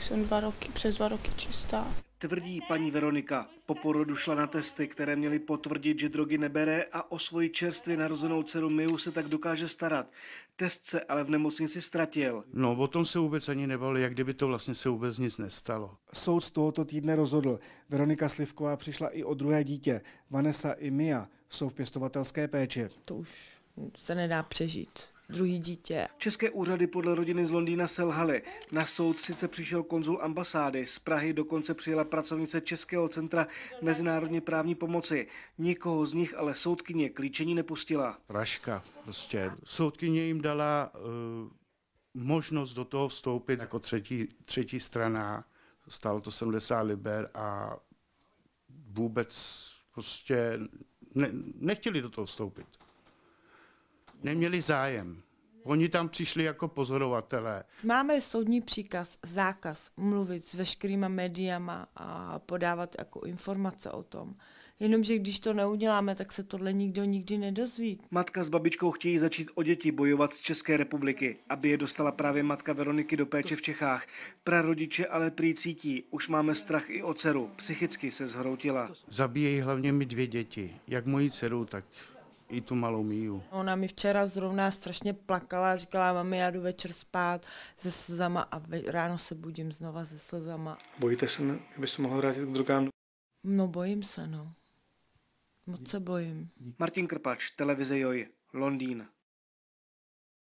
jsem dva roky, přes dva roky čistá. Tvrdí paní Veronika. Po porodu šla na testy, které měly potvrdit, že drogy nebere a o svoji čerstvě narozenou dceru Miu se tak dokáže starat. Test se ale v nemocnici ztratil. No, o tom se vůbec ani nevali, jak kdyby to vlastně se vůbec nic nestalo. Soud z tohoto týdne rozhodl. Veronika Slivková přišla i o druhé dítě. Vanessa i Mia jsou v pěstovatelské péči. To už se nedá přežít druhý dítě. České úřady podle rodiny z Londýna selhaly. Na soud sice přišel konzul ambasády, z Prahy dokonce přijela pracovnice Českého centra mezinárodně právní pomoci. Nikoho z nich ale soudkyně klíčení nepustila. Raška prostě. Soudkyně jim dala uh, možnost do toho vstoupit jako třetí, třetí strana. Stalo to 70 liber a vůbec prostě ne, nechtěli do toho vstoupit neměli zájem. Oni tam přišli jako pozorovatelé. Máme soudní příkaz, zákaz mluvit s veškerýma médiama a podávat jako informace o tom. Jenomže když to neuděláme, tak se tohle nikdo nikdy nedozví. Matka s babičkou chtějí začít o děti bojovat z České republiky, aby je dostala právě matka Veroniky do péče v Čechách. Prarodiče ale prý cítí, už máme strach i o dceru, psychicky se zhroutila. Zabíjejí hlavně mi dvě děti, jak moji dceru, tak i tu malou Míju. Ona mi včera zrovna strašně plakala, říkala, mami, já jdu večer spát se slzama a ráno se budím znova se slzama. Bojíte se, by se mohla vrátit k drogám? No bojím se, no. Moc se bojím. Martin Krpač, televize Joj, Londýn.